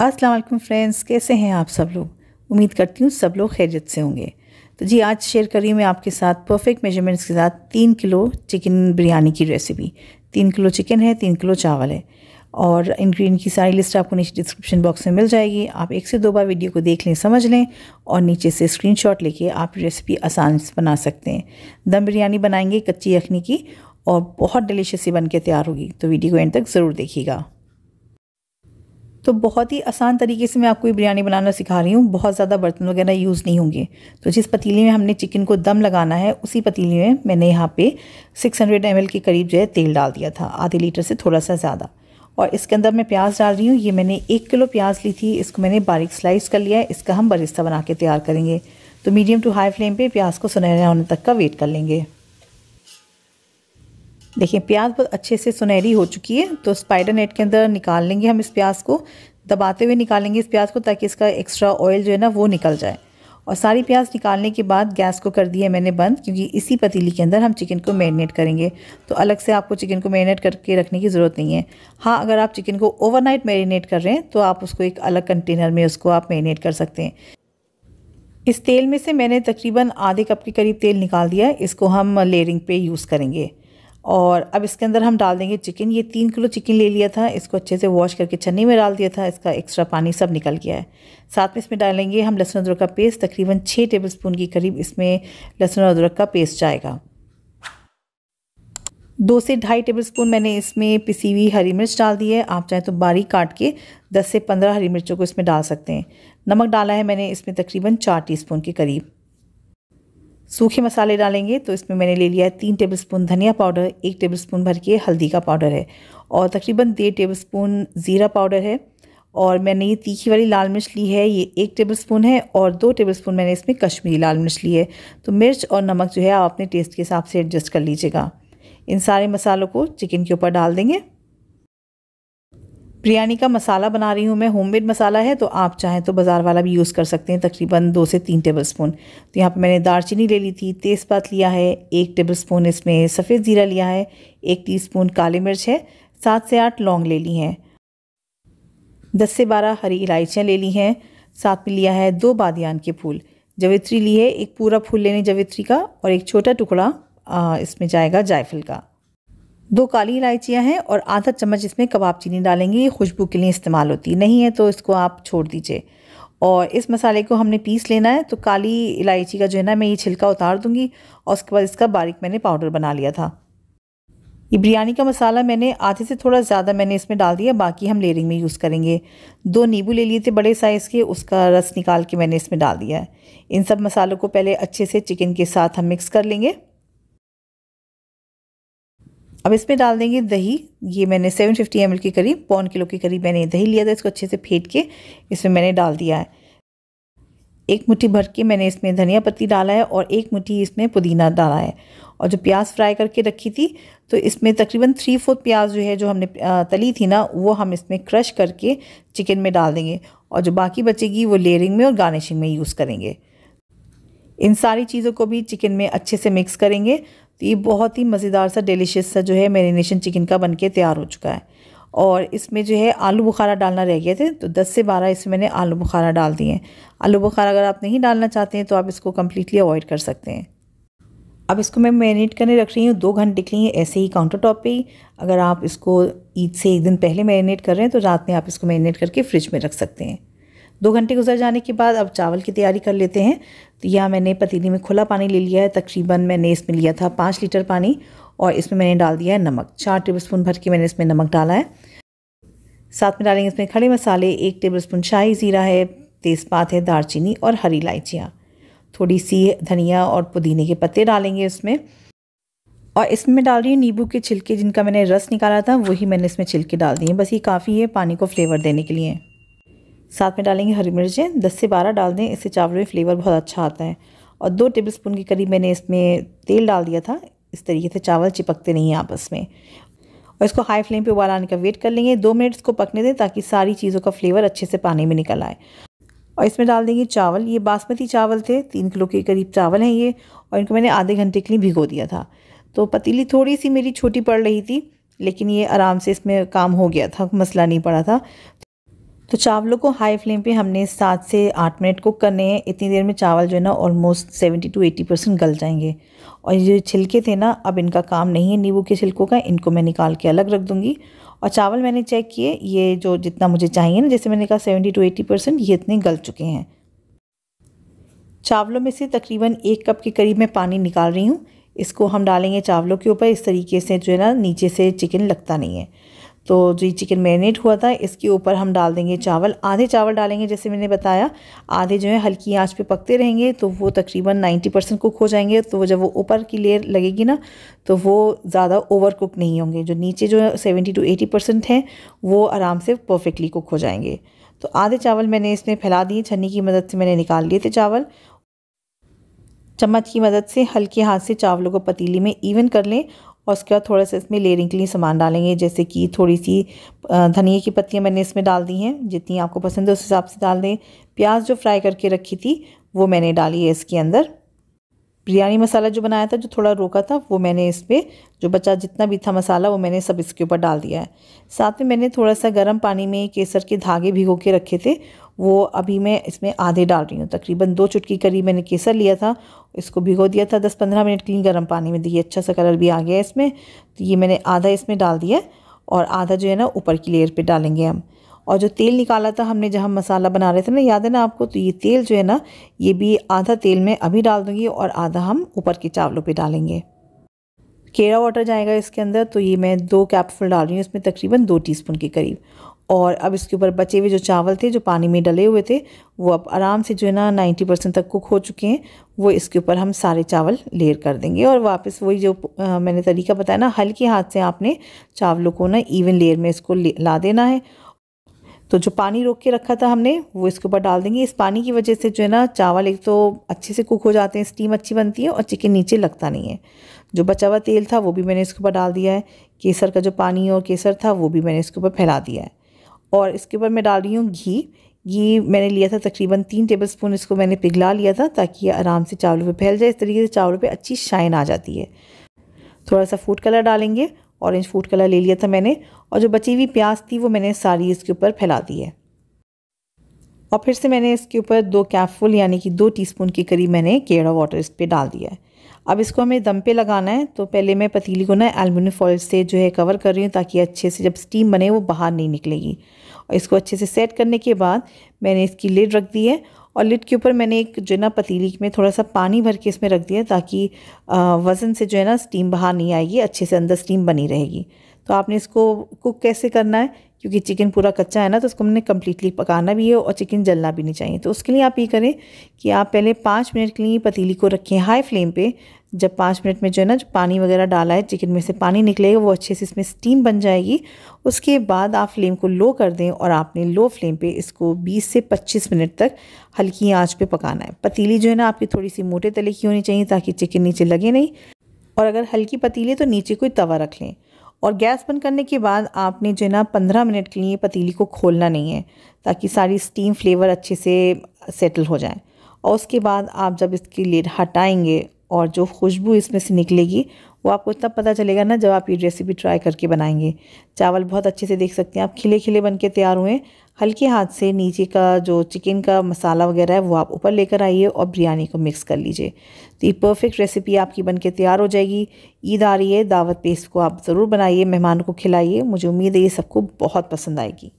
अस्सलाम वालेकुम फ्रेंड्स कैसे हैं आप सब लोग उम्मीद करती हूँ सब लोग खैरियत से होंगे तो जी आज शेयर कर रही हूँ मैं आपके साथ परफेक्ट मेजरमेंट्स के साथ तीन किलो चिकन बिरयानी की रेसिपी तीन किलो चिकन है तीन किलो चावल है और इनग्रीडियंट की सारी लिस्ट आपको नीचे डिस्क्रिप्शन बॉक्स में मिल जाएगी आप एक से दो बार वीडियो को देख लें समझ लें और नीचे से स्क्रीनशॉट लेके आप रेसिपी आसान से बना सकते हैं दम बिरयानी बनाएंगे कच्ची यखनी की और बहुत डिलीशियस ही बन के तैयार होगी तो वीडियो को एंड तक ज़रूर देखिएगा तो बहुत ही आसान तरीके से मैं आपको ये बिरयानी बनाना सिखा रही हूँ बहुत ज़्यादा बर्तन वगैरह यूज़ नहीं होंगे तो जिस पतीली में हमने चिकन को दम लगाना है उसी पतीली में मैंने यहाँ पे 600 हंड्रेड के करीब जो है तेल डाल दिया था आधे लीटर से थोड़ा सा ज़्यादा और इसके अंदर मैं प्याज डाल रही हूँ ये मैंने एक किलो प्याज ली थी इसको मैंने बारीक स्लाइस कर लिया है इसका हम बरिस्ता बना के तैयार करेंगे तो मीडियम टू हाई फ्लेम पर प्याज को सुनहरा होने तक का वेट कर लेंगे देखिए प्याज बहुत अच्छे से सुनहरी हो चुकी है तो स्पाइडर नेट के अंदर निकाल लेंगे हम इस प्याज को दबाते हुए निकालेंगे इस प्याज को ताकि इसका एक्स्ट्रा ऑयल जो है ना वो निकल जाए और सारी प्याज निकालने के बाद गैस को कर दिया मैंने बंद क्योंकि इसी पतीली के अंदर हम चिकन को मैरिनेट करेंगे तो अलग से आपको चिकन को मैरिनेट करके रखने की ज़रूरत नहीं है हाँ अगर आप चिकन को ओवरनाइट मैरिनेट कर रहे हैं तो आप उसको एक अलग कंटेनर में उसको आप मैरिनेट कर सकते हैं इस तेल में से मैंने तकरीबन आधे कप के करीब तेल निकाल दिया इसको हम लेयरिंग पे यूज़ करेंगे और अब इसके अंदर हम डाल देंगे चिकन ये तीन किलो चिकन ले लिया था इसको अच्छे से वॉश करके छन्नी में डाल दिया था इसका एक्स्ट्रा पानी सब निकल गया है साथ में इसमें डालेंगे हम लहसुन अदरक का पेस्ट तकरीबन छः टेबल स्पून के करीब इसमें लहसुन अदरक का पेस्ट जाएगा दो से ढाई टेबल स्पून मैंने इसमें पिसी हुई हरी मिर्च डाल दी है आप चाहें तो बारीक काट के दस से पंद्रह हरी मिर्चों को इसमें डाल सकते हैं नमक डाला है मैंने इसमें तकरीबन चार टीस्पून के करीब सूखे मसाले डालेंगे तो इसमें मैंने ले लिया है तीन स्पून धनिया पाउडर एक स्पून भर के हल्दी का पाउडर है और तकरीबन डेढ़ स्पून ज़ीरा पाउडर है और मैंने ये तीखी वाली लाल मिर्च ली है ये एक टेबल स्पून है और दो टेबल स्पून मैंने इसमें कश्मीरी लाल मिर्च ली है तो मिर्च और नमक जो है आप अपने टेस्ट के हिसाब से एडजस्ट कर लीजिएगा इन सारे मसालों को चिकन के ऊपर डाल देंगे बिरयानी का मसाला बना रही हूँ मैं होममेड मसाला है तो आप चाहें तो बाज़ार वाला भी यूज़ कर सकते हैं तकरीबन दो से तीन टेबल स्पून तो यहाँ पर मैंने दारचीनी ले ली थी तेज़पात लिया है एक टेबल स्पून इसमें सफ़ेद ज़ीरा लिया है एक टीस्पून काली मिर्च है सात से आठ लौंग ले ली हैं दस से बारह हरी इलायचियाँ ले ली हैं साथ में लिया है दो बादियान के फूल जवित्री ली है एक पूरा फूल लेने जवित्री का और एक छोटा टुकड़ा इसमें जाएगा जायफल का दो काली इलायचियाँ हैं और आधा चम्मच इसमें कबाब चीनी डालेंगे ये खुशबू के लिए इस्तेमाल होती है नहीं है तो इसको आप छोड़ दीजिए और इस मसाले को हमने पीस लेना है तो काली इलायची का जो है ना मैं ये छिलका उतार दूँगी और उसके बाद इसका बारीक मैंने पाउडर बना लिया था ये बिरयानी का मसाला मैंने आधे से थोड़ा ज़्यादा मैंने इसमें डाल दिया बाकी हम लेयरिंग में यूज़ करेंगे दो नींबू ले लिए थे बड़े साइज़ के उसका रस निकाल के मैंने इसमें डाल दिया है इन सब मसालों को पहले अच्छे से चिकन के साथ हम मिक्स कर लेंगे अब इसमें डाल देंगे दही ये मैंने 750 फिफ्टी के करीब पौन किलो के करीब मैंने दही लिया था इसको अच्छे से फेंट के इसमें मैंने डाल दिया है एक मुट्ठी भर के मैंने इसमें धनिया पत्ती डाला है और एक मुट्ठी इसमें पुदीना डाला है और जो प्याज फ्राई करके रखी थी तो इसमें तकरीबन थ्री फोर्थ प्याज जो है जो हमने तली थी ना वो हम इसमें क्रश करके चिकन में डाल देंगे और जो बाकी बचेगी वो लेयरिंग में और गार्निशिंग में यूज़ करेंगे इन सारी चीज़ों को भी चिकन में अच्छे से मिक्स करेंगे तो ये बहुत ही मज़ेदार सा डिलीशियस सा जो है मैरिनेशन चिकन का बन के तैयार हो चुका है और इसमें जो है आलू बुखारा डालना रह गया थे तो 10 से 12 इसमें मैंने आलू बुखारा डाल दिए हैं आलू बुखारा अगर आप नहीं डालना चाहते हैं तो आप इसको कम्प्लीटली अवॉइड कर सकते हैं अब इसको मैं मैरिनेट करने रख रही हूँ दो घंटे के लिए ऐसे ही काउंटर टॉप पर ही अगर आप इसको ईद से एक दिन पहले मैरिनेट कर रहे हैं तो रात में आप इसको मैरिनेट करके फ्रिज में रख सकते हैं दो घंटे गुजर जाने के बाद अब चावल की तैयारी कर लेते हैं तो यह मैंने पतीली में खुला पानी ले लिया है तकरीबन मैंने इसमें लिया था पाँच लीटर पानी और इसमें मैंने डाल दिया है नमक चार टेबल स्पून भर के मैंने इसमें नमक डाला है साथ में डालेंगे इसमें खड़े मसाले एक टेबल स्पून शाही ज़ीरा है तेज़पात है दारचीनी और हरी इलायचियाँ थोड़ी सी धनिया और पुदीने के पत्ते डालेंगे इसमें और इसमें डाल रही हूँ नींबू के छिलके जिनका मैंने रस निकाला था वही मैंने इसमें छिलके डाल दिए बस ये काफ़ी है पानी को फ्लेवर देने के लिए साथ में डालेंगे हरी मिर्चें दस से बारह डाल दें इससे चावल में फ्लेवर बहुत अच्छा आता है और दो टेबल स्पून के करीब मैंने इसमें तेल डाल दिया था इस तरीके से चावल चिपकते नहीं हैं आपस में और इसको हाई फ्लेम पे उबाल आने का वेट कर लेंगे दो मिनट इसको पकने दें ताकि सारी चीज़ों का फ्लेवर अच्छे से पानी में निकल आए और इसमें डाल देंगे चावल ये बासमती चावल थे तीन किलो के करीब चावल हैं ये और इनको मैंने आधे घंटे के लिए भिगो दिया था तो पतीली थोड़ी सी मेरी छोटी पड़ रही थी लेकिन ये आराम से इसमें काम हो गया था मसला नहीं पड़ा था तो चावलों को हाई फ्लेम पे हमने सात से आठ मिनट कुक करने हैं इतनी देर में चावल जो है ना almost seventy two eighty percent गल जाएंगे और ये छिलके थे ना अब इनका काम नहीं है नींबू के छिलकों का इनको मैं निकाल के अलग रख दूँगी और चावल मैंने चेक किए ये जो जितना मुझे चाहिए ना जैसे मैंने कहा सेवेंटी टू एटी परसेंट ये इतने गल चुके हैं चावलों में से तकरीबन एक कप के करीब मैं पानी निकाल रही हूँ इसको हम डालेंगे चावलों के ऊपर इस तरीके से जो है ना नीचे से चिकन लगता नहीं है तो जो चिकन मैरिनेट हुआ था इसके ऊपर हम डाल देंगे चावल आधे चावल डालेंगे जैसे मैंने बताया आधे जो है हल्की आंच पे पकते रहेंगे तो वो तकरीबन 90 परसेंट कुक हो जाएंगे तो जब वो ऊपर की लेयर लगेगी ना तो वो ज़्यादा ओवर कुक नहीं होंगे जो नीचे जो है सेवेंटी टू एटी परसेंट हैं वो आराम से परफेक्टली कुक हो जाएंगे तो आधे चावल मैंने इसमें फैला दिए छन्नी की मदद से मैंने निकाल लिए थे चावल चम्मच की मदद से हल्के हाथ से चावलों को पतीली में इवन कर लें और उसके बाद थोड़ा सा इसमें लेयरिंग के लिए सामान डालेंगे जैसे कि थोड़ी सी धनिया की पत्तियाँ मैंने इसमें डाल दी हैं जितनी आपको पसंद है उस हिसाब से डाल दें प्याज जो फ्राई करके रखी थी वो मैंने डाली है इसके अंदर बिरयानी मसाला जो बनाया था जो थोड़ा रोका था वो मैंने इस पर जो बचा जितना भी था मसाला वो मैंने सब इसके ऊपर डाल दिया है साथ में मैंने थोड़ा सा गर्म पानी में केसर के धागे भिगो के रखे थे वो अभी मैं इसमें आधे डाल रही हूँ तकरीबन दो चुटकी करीब मैंने केसर लिया था इसको भिगो दिया था दस पंद्रह मिनट क्लीन गर्म पानी में दिए अच्छा सा कलर भी आ गया इसमें तो ये मैंने आधा इसमें डाल दिया और आधा जो है ना ऊपर की लेयर पर डालेंगे हम और जो तेल निकाला था हमने जहाँ मसाला बना रहे थे ना याद है ना आपको तो ये तेल जो है ना ये भी आधा तेल में अभी डाल दूँगी और आधा हम ऊपर के चावलों पर डालेंगे केरा वाटर जाएगा इसके अंदर तो ये मैं दो कैपफुल डाल रही हूँ इसमें तकरीबन दो टीस्पून के करीब और अब इसके ऊपर बचे हुए जो चावल थे जो पानी में डले हुए थे वो अब आराम से जो है ना नाइन्टी परसेंट तक कुक हो चुके हैं वो इसके ऊपर हम सारे चावल लेयर कर देंगे और वापस वही जो आ, मैंने तरीका बताया ना हल्के हाथ से आपने चावलों को ना इवन लेयर में इसको ला देना है तो जो पानी रोक के रखा था हमने वो इसके ऊपर डाल देंगे इस पानी की वजह से जो है ना चावल एक तो अच्छे से कुक हो जाते हैं स्टीम अच्छी बनती है और चिकन नीचे लगता नहीं है जो बचा हुआ तेल था वो भी मैंने इसके ऊपर डाल दिया है केसर का जो पानी और केसर था वो भी मैंने इसके ऊपर फैला दिया है और इसके ऊपर मैं डाल रही हूँ घी घी मैंने लिया था तकरीबन तीन टेबल स्पून इसको मैंने पिघला लिया था ताकि ये आराम से चावलों पे फैल जाए इस तरीके से चावलों पे अच्छी शाइन आ जाती है थोड़ा सा फूड कलर डालेंगे ऑरेंज फूड कलर ले लिया था मैंने और जो बची हुई प्याज थी वो मैंने सारी इसके ऊपर फैला दी है और फिर से मैंने इसके ऊपर दो कैपफुल यानी कि दो टीस्पून के करीब मैंने केड़ा वाटर इस पर डाल दिया है अब इसको हमें दम पे लगाना है तो पहले मैं पतीली को ना एलमिनियम फॉइल से जो है कवर कर रही हूँ ताकि अच्छे से जब स्टीम बने वो बाहर नहीं निकलेगी और इसको अच्छे से सेट करने के बाद मैंने इसकी लिड रख दी है और लिड के ऊपर मैंने एक जो है ना पतीली में थोड़ा सा पानी भर के इसमें रख दिया ताकि वज़न से जो है ना स्टीम बाहर नहीं आएगी अच्छे से अंदर स्टीम बनी रहेगी तो आपने इसको कुक कैसे करना है क्योंकि चिकन पूरा कच्चा है ना तो उसको हमने कम्प्लीटली पकाना भी है और चिकन जलना भी नहीं चाहिए तो उसके लिए आप ये करें कि आप पहले पाँच मिनट के लिए पतीली को रखें हाई फ्लेम पे जब पाँच मिनट में जो है ना जो पानी वगैरह डाला है चिकन में से पानी निकलेगा वो अच्छे से इसमें स्टीम बन जाएगी उसके बाद आप फ्लेम को लो कर दें और आपने लो फ्लेम पे इसको 20 से 25 मिनट तक हल्की आंच पे पकाना है पतीली जो है ना आपकी थोड़ी सी मोटे तले की होनी चाहिए ताकि चिकन नीचे लगे नहीं और अगर हल्की पतीली तो नीचे कोई तवा रख लें और गैस बंद करने के बाद आपने जो है ना पंद्रह मिनट के लिए पतीली को खोलना नहीं है ताकि सारी स्टीम फ्लेवर अच्छे से सेटल हो जाए और उसके बाद आप जब इसकी लेड हटाएंगे और जो खुशबू इसमें से निकलेगी वो आपको तब पता चलेगा ना जब आप ये रेसिपी ट्राई करके बनाएंगे चावल बहुत अच्छे से देख सकते हैं आप खिले खिले बन के तैयार हुए हल्के हाथ से नीचे का जो चिकन का मसाला वगैरह है वो आप ऊपर लेकर आइए और बिरयानी को मिक्स कर लीजिए तो ये परफेक्ट रेसिपी आपकी बन के तैयार हो जाएगी ईद आ रही है दावत पेस्ट को आप ज़रूर बनाइए मेहमानों को खिलाइए मुझे उम्मीद है ये सबको बहुत पसंद आएगी